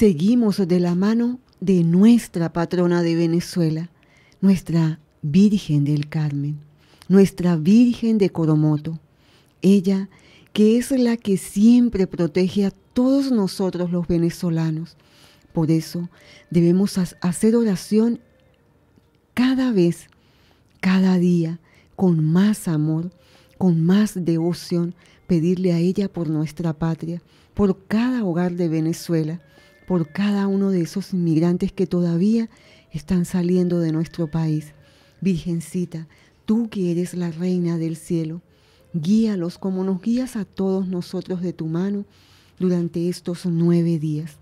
seguimos de la mano de nuestra patrona de Venezuela, nuestra Virgen del Carmen, nuestra Virgen de Coromoto. Ella que es la que siempre protege a todos nosotros los venezolanos. Por eso debemos hacer oración cada vez, cada día, con más amor, con más devoción, pedirle a ella por nuestra patria, por cada hogar de Venezuela, por cada uno de esos inmigrantes que todavía están saliendo de nuestro país. Virgencita, tú que eres la reina del cielo, guíalos como nos guías a todos nosotros de tu mano durante estos nueve días.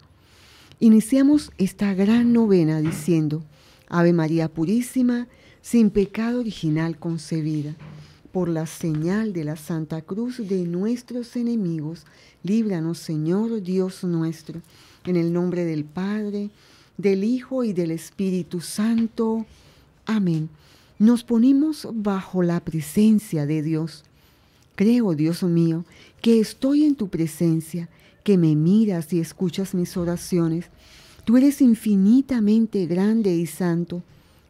Iniciamos esta gran novena diciendo, Ave María Purísima, sin pecado original concebida, por la señal de la Santa Cruz de nuestros enemigos, líbranos Señor Dios nuestro en el nombre del Padre, del Hijo y del Espíritu Santo. Amén. Nos ponemos bajo la presencia de Dios. Creo, Dios mío, que estoy en tu presencia, que me miras y escuchas mis oraciones. Tú eres infinitamente grande y santo.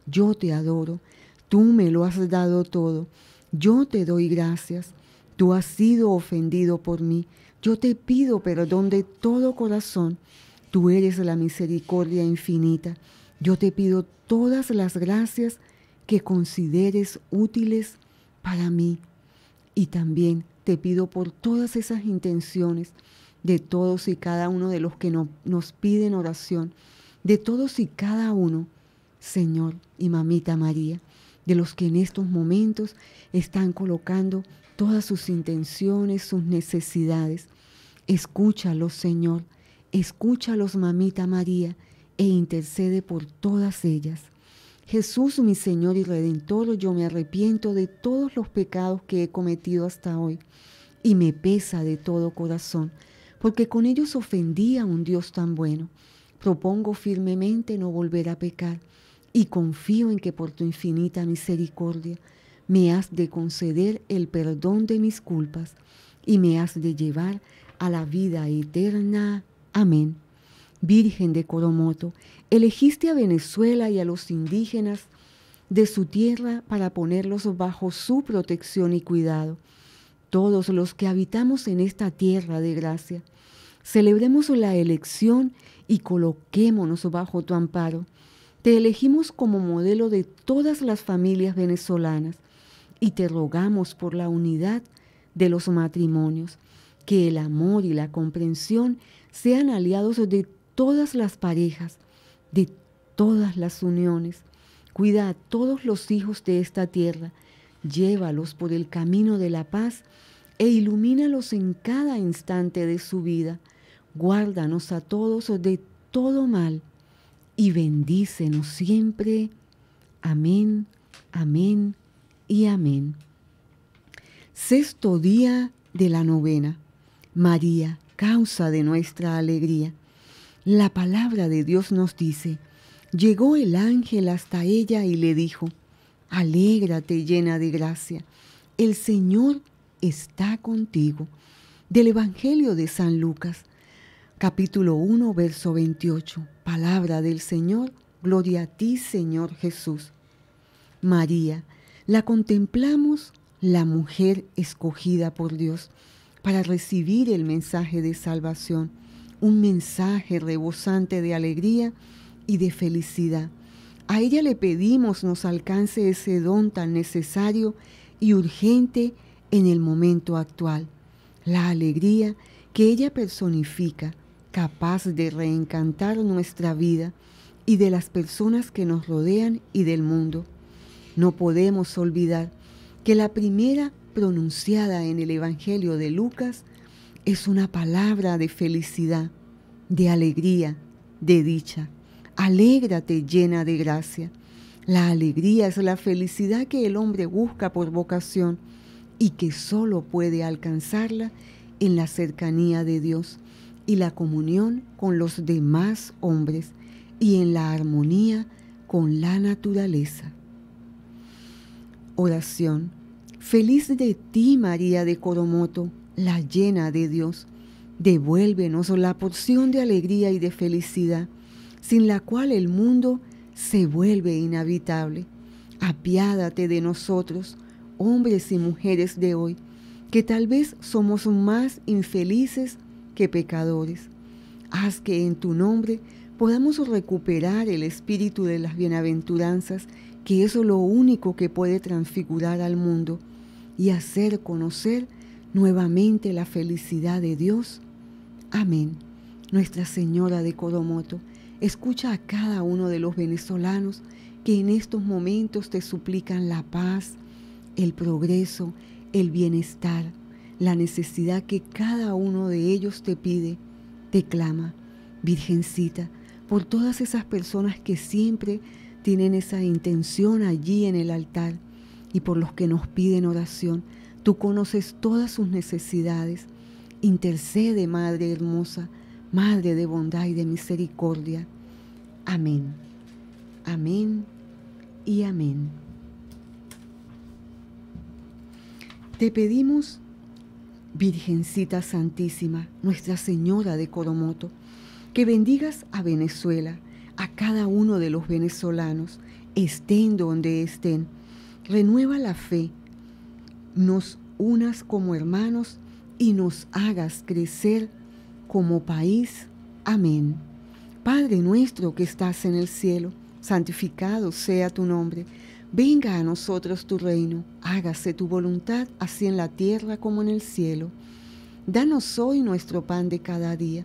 Yo te adoro. Tú me lo has dado todo. Yo te doy gracias. Tú has sido ofendido por mí yo te pido perdón de todo corazón. Tú eres la misericordia infinita. Yo te pido todas las gracias que consideres útiles para mí. Y también te pido por todas esas intenciones de todos y cada uno de los que nos piden oración, de todos y cada uno, Señor y Mamita María, de los que en estos momentos están colocando todas sus intenciones, sus necesidades. Escúchalos, Señor. Escúchalos, mamita María, e intercede por todas ellas. Jesús, mi Señor y Redentor, yo me arrepiento de todos los pecados que he cometido hasta hoy y me pesa de todo corazón, porque con ellos ofendí a un Dios tan bueno. Propongo firmemente no volver a pecar y confío en que por tu infinita misericordia me has de conceder el perdón de mis culpas y me has de llevar a la vida eterna. Amén. Virgen de Coromoto, elegiste a Venezuela y a los indígenas de su tierra para ponerlos bajo su protección y cuidado. Todos los que habitamos en esta tierra de gracia, celebremos la elección y coloquémonos bajo tu amparo. Te elegimos como modelo de todas las familias venezolanas y te rogamos por la unidad de los matrimonios, que el amor y la comprensión sean aliados de todas las parejas, de todas las uniones. Cuida a todos los hijos de esta tierra, llévalos por el camino de la paz e ilumínalos en cada instante de su vida. Guárdanos a todos de todo mal y bendícenos siempre. Amén, amén, y amén. Sexto día de la novena. María, causa de nuestra alegría. La palabra de Dios nos dice, llegó el ángel hasta ella y le dijo, alégrate llena de gracia, el Señor está contigo. Del Evangelio de San Lucas, capítulo 1, verso 28, palabra del Señor, gloria a ti Señor Jesús. María, la contemplamos la mujer escogida por Dios para recibir el mensaje de salvación, un mensaje rebosante de alegría y de felicidad. A ella le pedimos nos alcance ese don tan necesario y urgente en el momento actual, la alegría que ella personifica, capaz de reencantar nuestra vida y de las personas que nos rodean y del mundo. No podemos olvidar que la primera pronunciada en el Evangelio de Lucas es una palabra de felicidad, de alegría, de dicha. Alégrate llena de gracia. La alegría es la felicidad que el hombre busca por vocación y que solo puede alcanzarla en la cercanía de Dios y la comunión con los demás hombres y en la armonía con la naturaleza. Oración. Feliz de ti, María de Coromoto, la llena de Dios. Devuélvenos la porción de alegría y de felicidad, sin la cual el mundo se vuelve inhabitable. Apiádate de nosotros, hombres y mujeres de hoy, que tal vez somos más infelices que pecadores. Haz que en tu nombre podamos recuperar el espíritu de las bienaventuranzas que eso es lo único que puede transfigurar al mundo y hacer conocer nuevamente la felicidad de Dios. Amén. Nuestra Señora de Coromoto, escucha a cada uno de los venezolanos que en estos momentos te suplican la paz, el progreso, el bienestar, la necesidad que cada uno de ellos te pide, te clama. Virgencita, por todas esas personas que siempre tienen esa intención allí en el altar y por los que nos piden oración. Tú conoces todas sus necesidades. Intercede, Madre hermosa, Madre de bondad y de misericordia. Amén. Amén y amén. Te pedimos, Virgencita Santísima, Nuestra Señora de Coromoto, que bendigas a Venezuela a cada uno de los venezolanos, estén donde estén. Renueva la fe, nos unas como hermanos y nos hagas crecer como país. Amén. Padre nuestro que estás en el cielo, santificado sea tu nombre. Venga a nosotros tu reino, hágase tu voluntad, así en la tierra como en el cielo. Danos hoy nuestro pan de cada día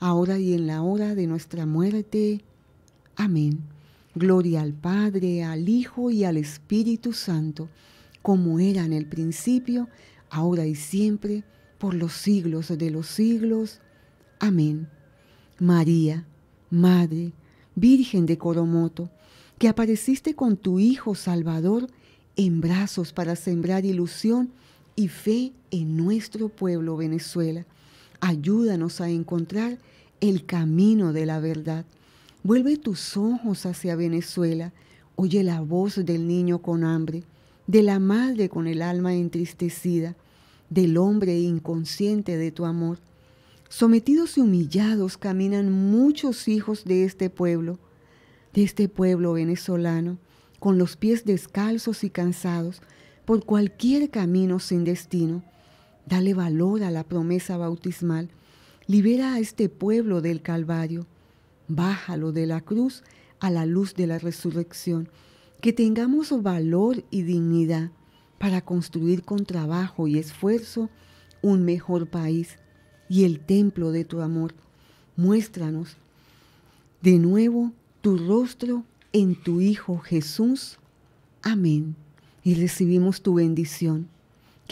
ahora y en la hora de nuestra muerte. Amén. Gloria al Padre, al Hijo y al Espíritu Santo, como era en el principio, ahora y siempre, por los siglos de los siglos. Amén. María, Madre, Virgen de Coromoto, que apareciste con tu Hijo Salvador en brazos para sembrar ilusión y fe en nuestro pueblo Venezuela Ayúdanos a encontrar el camino de la verdad. Vuelve tus ojos hacia Venezuela. Oye la voz del niño con hambre, de la madre con el alma entristecida, del hombre inconsciente de tu amor. Sometidos y humillados caminan muchos hijos de este pueblo, de este pueblo venezolano, con los pies descalzos y cansados por cualquier camino sin destino Dale valor a la promesa bautismal. Libera a este pueblo del Calvario. Bájalo de la cruz a la luz de la resurrección. Que tengamos valor y dignidad para construir con trabajo y esfuerzo un mejor país y el templo de tu amor. Muéstranos de nuevo tu rostro en tu Hijo Jesús. Amén. Y recibimos tu bendición.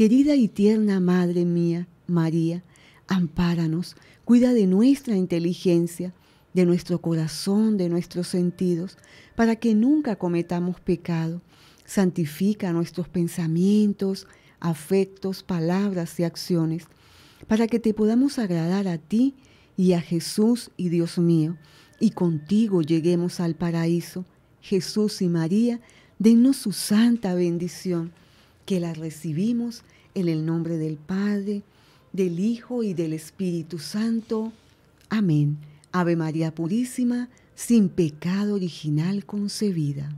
Querida y tierna Madre mía, María, ampáranos, cuida de nuestra inteligencia, de nuestro corazón, de nuestros sentidos, para que nunca cometamos pecado. Santifica nuestros pensamientos, afectos, palabras y acciones, para que te podamos agradar a ti y a Jesús y Dios mío, y contigo lleguemos al paraíso. Jesús y María, dennos su santa bendición que la recibimos en el nombre del Padre, del Hijo y del Espíritu Santo. Amén. Ave María Purísima, sin pecado original concebida.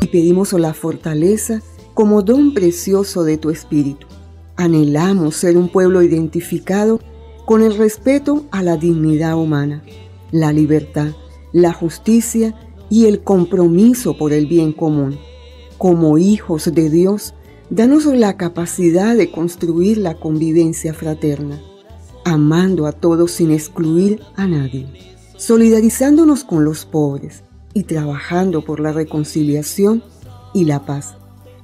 Y pedimos la fortaleza como don precioso de tu Espíritu. Anhelamos ser un pueblo identificado con el respeto a la dignidad humana, la libertad la justicia y el compromiso por el bien común. Como hijos de Dios, danos la capacidad de construir la convivencia fraterna, amando a todos sin excluir a nadie, solidarizándonos con los pobres y trabajando por la reconciliación y la paz.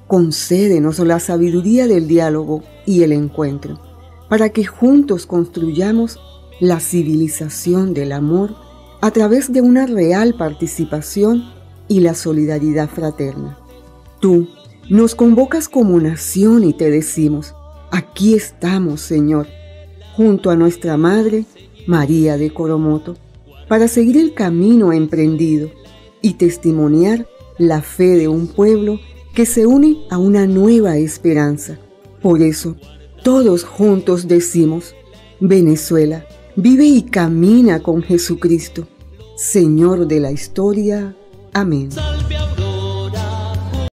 Concédenos la sabiduría del diálogo y el encuentro, para que juntos construyamos la civilización del amor a través de una real participación y la solidaridad fraterna. Tú nos convocas como nación y te decimos, aquí estamos, Señor, junto a nuestra Madre María de Coromoto, para seguir el camino emprendido y testimoniar la fe de un pueblo que se une a una nueva esperanza. Por eso, todos juntos decimos, Venezuela, vive y camina con Jesucristo. Señor de la historia. Amén.